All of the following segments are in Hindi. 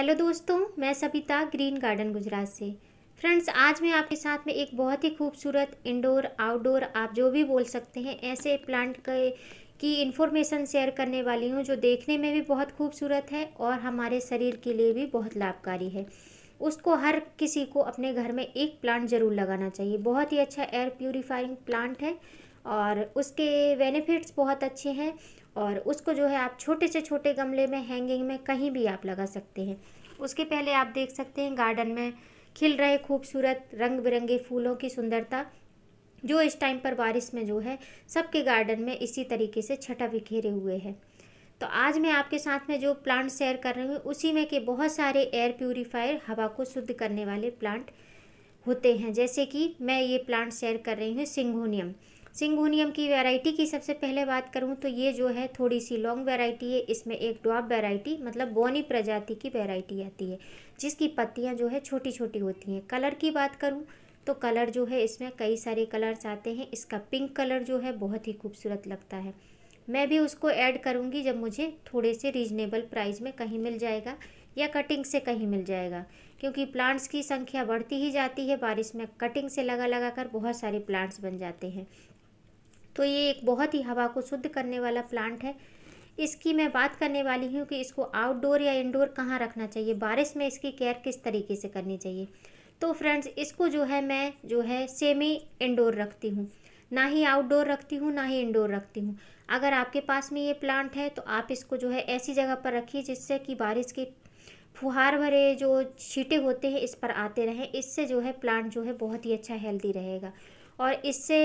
हेलो दोस्तों मैं सबिता ग्रीन गार्डन गुजरात से फ्रेंड्स आज मैं आपके साथ में एक बहुत ही खूबसूरत इंडोर आउटडोर आप जो भी बोल सकते हैं ऐसे प्लांट के की इन्फॉर्मेशन शेयर करने वाली हूँ जो देखने में भी बहुत खूबसूरत है और हमारे शरीर के लिए भी बहुत लाभकारी है उसको हर किसी को अपने घर में एक प्लांट ज़रूर लगाना चाहिए बहुत ही अच्छा एयर प्योरीफाइंग प्लांट है और उसके बेनिफिट्स बहुत अच्छे हैं और उसको जो है आप छोटे से छोटे गमले में हैंगिंग में कहीं भी आप लगा सकते हैं उसके पहले आप देख सकते हैं गार्डन में खिल रहे खूबसूरत रंग बिरंगे फूलों की सुंदरता जो इस टाइम पर बारिश में जो है सबके गार्डन में इसी तरीके से छटा बिखेरे हुए हैं तो आज मैं आपके साथ में जो प्लांट शेयर कर रही हूँ उसी में के बहुत सारे एयर प्योरीफायर हवा को शुद्ध करने वाले प्लांट होते हैं जैसे कि मैं ये प्लांट शेयर कर रही हूँ सिंगोनियम सिंगोनियम की वैरायटी की सबसे पहले बात करूँ तो ये जो है थोड़ी सी लॉन्ग वैरायटी है इसमें एक डॉप वैरायटी मतलब बोनी प्रजाति की वैरायटी आती है जिसकी पत्तियाँ जो है छोटी छोटी होती हैं कलर की बात करूँ तो कलर जो है इसमें कई सारे कलर्स आते हैं इसका पिंक कलर जो है बहुत ही खूबसूरत लगता है मैं भी उसको ऐड करूँगी जब मुझे थोड़े से रीजनेबल प्राइस में कहीं मिल जाएगा या कटिंग से कहीं मिल जाएगा क्योंकि प्लांट्स की संख्या बढ़ती ही जाती है बारिश में कटिंग से लगा लगा कर बहुत सारे प्लांट्स बन जाते हैं तो ये एक बहुत ही हवा को शुद्ध करने वाला प्लांट है इसकी मैं बात करने वाली हूँ कि इसको आउटडोर या इंडोर कहाँ रखना चाहिए बारिश में इसकी केयर किस तरीके से करनी चाहिए तो फ्रेंड्स इसको जो है मैं जो है सेमी इंडोर रखती हूँ ना ही आउटडोर रखती हूँ ना ही इंडोर रखती हूँ अगर आपके पास में ये प्लांट है तो आप इसको जो है ऐसी जगह पर रखिए जिससे कि बारिश के फुहार भरे जो छीटे होते हैं इस पर आते रहें इससे जो है प्लांट जो है बहुत ही अच्छा हेल्दी रहेगा और इससे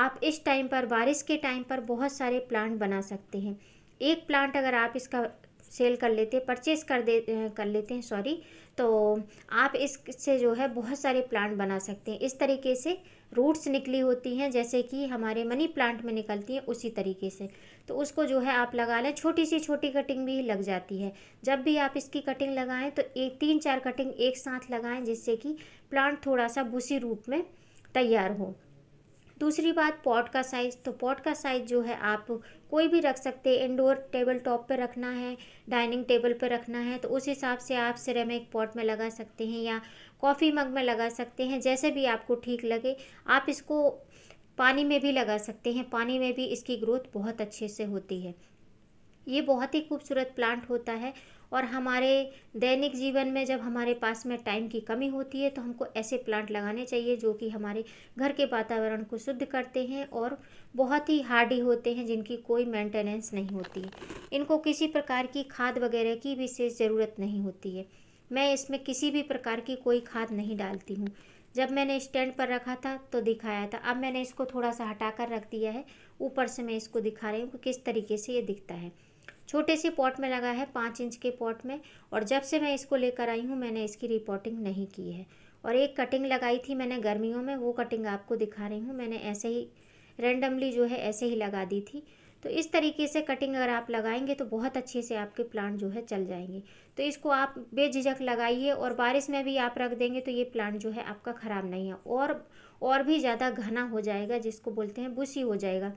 आप इस टाइम पर बारिश के टाइम पर बहुत सारे प्लांट बना सकते हैं एक प्लांट अगर आप इसका सेल कर लेते परचेस कर दे कर लेते हैं सॉरी तो आप इससे जो है बहुत सारे प्लांट बना सकते हैं इस तरीके से रूट्स निकली होती हैं जैसे कि हमारे मनी प्लांट में निकलती हैं उसी तरीके से तो उसको जो है आप लगा लें छोटी सी छोटी कटिंग भी लग जाती है जब भी आप इसकी कटिंग लगाएं तो एक तीन चार कटिंग एक साथ लगाएं जिससे कि प्लांट थोड़ा सा बुसी रूप में तैयार हो दूसरी बात पॉट का साइज़ तो पॉट का साइज़ जो है आप कोई भी रख सकते हैं इंडोर टेबल टॉप पे रखना है डाइनिंग टेबल पे रखना है तो उस हिसाब से आप सिरेमिक पॉट में लगा सकते हैं या कॉफ़ी मग में लगा सकते हैं जैसे भी आपको ठीक लगे आप इसको पानी में भी लगा सकते हैं पानी में भी इसकी ग्रोथ बहुत अच्छे से होती है ये बहुत ही खूबसूरत प्लांट होता है और हमारे दैनिक जीवन में जब हमारे पास में टाइम की कमी होती है तो हमको ऐसे प्लांट लगाने चाहिए जो कि हमारे घर के वातावरण को शुद्ध करते हैं और बहुत ही हार्डी होते हैं जिनकी कोई मेंटेनेंस नहीं होती है इनको किसी प्रकार की खाद वगैरह की विशेष ज़रूरत नहीं होती है मैं इसमें किसी भी प्रकार की कोई खाद नहीं डालती हूँ जब मैंने स्टैंड पर रखा था तो दिखाया था अब मैंने इसको थोड़ा सा हटा कर रख दिया है ऊपर से मैं इसको दिखा रही हूँ कि किस तरीके से ये दिखता है छोटे से पॉट में लगा है पाँच इंच के पॉट में और जब से मैं इसको लेकर आई हूँ मैंने इसकी रिपोर्टिंग नहीं की है और एक कटिंग लगाई थी मैंने गर्मियों में वो कटिंग आपको दिखा रही हूँ मैंने ऐसे ही रेंडमली जो है ऐसे ही लगा दी थी तो इस तरीके से कटिंग अगर आप लगाएंगे तो बहुत अच्छे से आपके प्लांट जो है चल जाएंगे तो इसको आप बेझिझक लगाइए और बारिश में भी आप रख देंगे तो ये प्लांट जो है आपका ख़राब नहीं है और और भी ज़्यादा घना हो जाएगा जिसको बोलते हैं बुशी हो जाएगा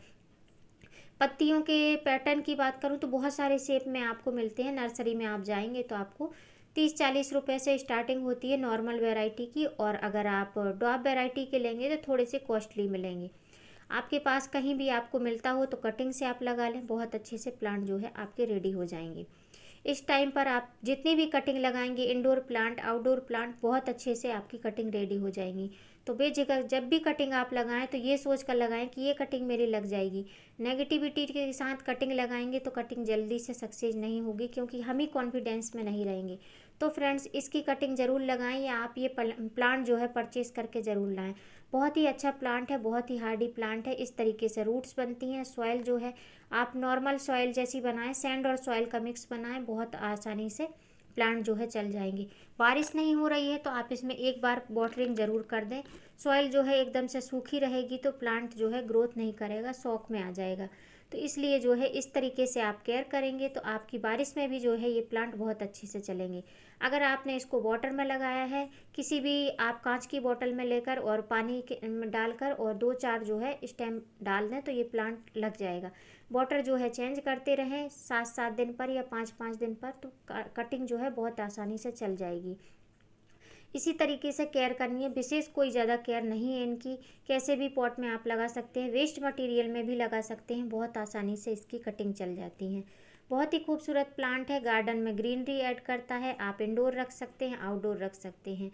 पत्तियों के पैटर्न की बात करूँ तो बहुत सारे शेप में आपको मिलते हैं नर्सरी में आप जाएंगे तो आपको तीस चालीस रुपये से स्टार्टिंग होती है नॉर्मल वेराइटी की और अगर आप डॉप वेराइटी के लेंगे तो थोड़े से कॉस्टली मिलेंगे आपके पास कहीं भी आपको मिलता हो तो कटिंग से आप लगा लें बहुत अच्छे से प्लांट जो है आपके रेडी हो जाएंगे इस टाइम पर आप जितनी भी कटिंग लगाएंगे इंडोर प्लांट आउटडोर प्लांट बहुत अच्छे से आपकी कटिंग रेडी हो जाएंगी तो जगह जब भी कटिंग आप लगाएं तो ये सोच कर लगाएं कि ये कटिंग मेरी लग जाएगी नेगेटिविटी के साथ कटिंग लगाएंगे तो कटिंग जल्दी से सक्सेस नहीं होगी क्योंकि हम ही कॉन्फिडेंस में नहीं रहेंगे तो फ्रेंड्स इसकी कटिंग ज़रूर लगाएं या आप ये प्लांट जो है परचेज़ करके ज़रूर लाएं बहुत ही अच्छा प्लांट है बहुत ही हार्डी प्लांट है इस तरीके से रूट्स बनती हैं सॉयल जो है आप नॉर्मल सॉयल जैसी बनाएं सैंड और सॉयल का मिक्स बनाएं बहुत आसानी से प्लांट जो है चल जाएंगे बारिश नहीं हो रही है तो आप इसमें एक बार वाटरिंग ज़रूर कर दें सॉइल जो है एकदम से सूखी रहेगी तो प्लांट जो है ग्रोथ नहीं करेगा शौक में आ जाएगा तो इसलिए जो है इस तरीके से आप केयर करेंगे तो आपकी बारिश में भी जो है ये प्लांट बहुत अच्छे से चलेंगे अगर आपने इसको वाटर में लगाया है किसी भी आप कांच की बोतल में लेकर और पानी डालकर और दो चार जो है स्टेम डाल दें तो ये प्लांट लग जाएगा वाटर जो है चेंज करते रहें सात सात दिन पर या पाँच पाँच दिन पर तो कटिंग जो है बहुत आसानी से चल जाएगी इसी तरीके से केयर करनी है विशेष कोई ज़्यादा केयर नहीं है इनकी कैसे भी पॉट में आप लगा सकते हैं वेस्ट मटेरियल में भी लगा सकते हैं बहुत आसानी से इसकी कटिंग चल जाती है बहुत ही खूबसूरत प्लांट है गार्डन में ग्रीनरी ऐड करता है आप इंडोर रख सकते हैं आउटडोर रख सकते हैं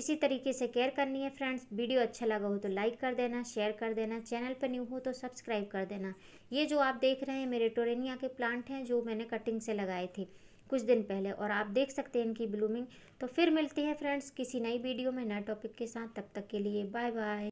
इसी तरीके से केयर करनी है फ्रेंड्स वीडियो अच्छा लगा हो तो लाइक कर देना शेयर कर देना चैनल पर न्यू हो तो सब्सक्राइब कर देना ये जो आप देख रहे हैं मेरे टोरेनिया के प्लांट हैं जो मैंने कटिंग से लगाए थे कुछ दिन पहले और आप देख सकते हैं इनकी ब्लूमिंग तो फिर मिलती है फ्रेंड्स किसी नई वीडियो में नए टॉपिक के साथ तब तक के लिए बाय बाय